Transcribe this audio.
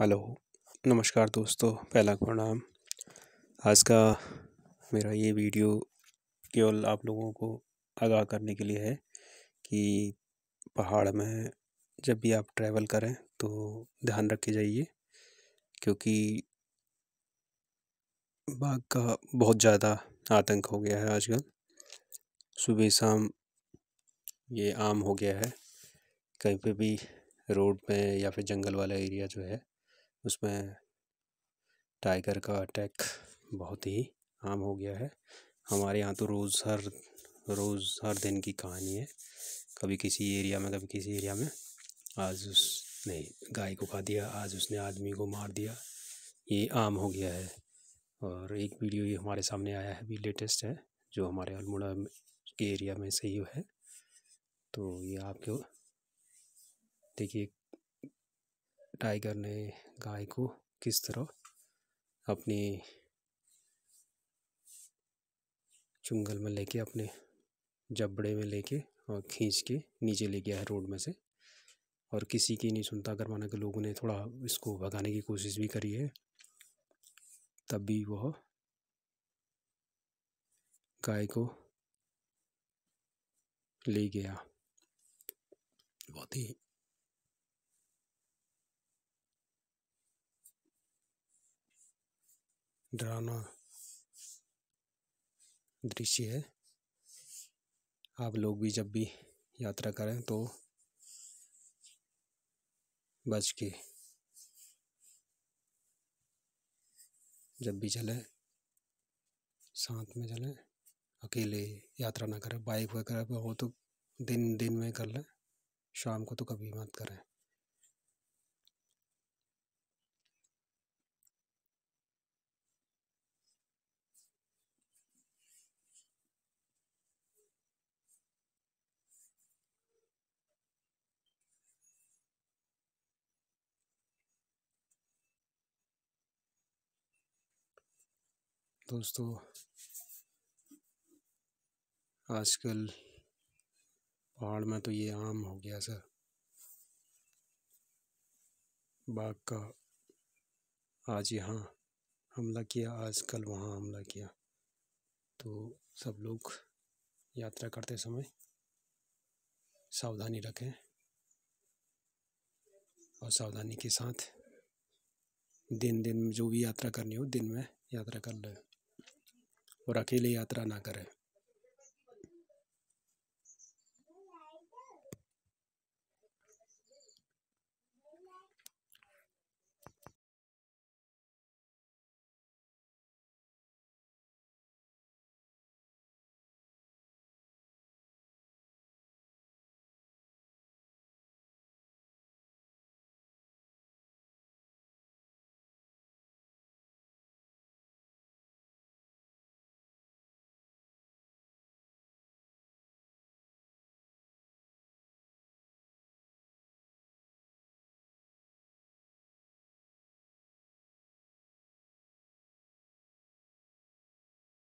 hello नमस्कार दोस्तों पहला प्रणाम आज का मेरा ये वीडियो केवल आप लोगों को आगाह करने के लिए है कि पहाड़ में जब भी आप ट्रैवल करें तो ध्यान रख के जाइए क्योंकि बाघ का बहुत ज़्यादा आतंक हो गया है आजकल सुबह शाम ये आम हो गया है कहीं पे भी रोड में या फिर जंगल वाला एरिया जो है उसमें टाइगर का अटैक बहुत ही आम हो गया है हमारे यहाँ तो रोज़ हर रोज़ हर दिन की कहानी है कभी किसी एरिया में कभी किसी एरिया में आज उसने गाय को खा दिया आज उसने आदमी को मार दिया ये आम हो गया है और एक वीडियो ये हमारे सामने आया है अभी लेटेस्ट है जो हमारे अल्मोड़ा के एरिया में सही है तो ये आपके देखिए टाइगर ने गाय को किस तरह अपने चुंगल में लेके अपने जबड़े में लेके और खींच के नीचे ले गया है रोड में से और किसी की नहीं सुनता अगर माना के लोगों ने थोड़ा इसको भगाने की कोशिश भी करी है तब भी वह गाय को ले गया बहुत ही डरावना दृश्य है आप लोग भी जब भी यात्रा करें तो बच के जब भी चलें साथ में चलें अकेले यात्रा ना करें बाइक वगैरह पे हो तो दिन दिन में कर लें शाम को तो कभी मत करें दोस्तों आजकल पहाड़ में तो ये आम हो गया सर बाघ का आज यहाँ हमला किया आजकल वहाँ हमला किया तो सब लोग यात्रा करते समय सावधानी रखें और सावधानी के साथ दिन दिन जो भी यात्रा करनी हो दिन में यात्रा कर लें और अकेले यात्रा ना करें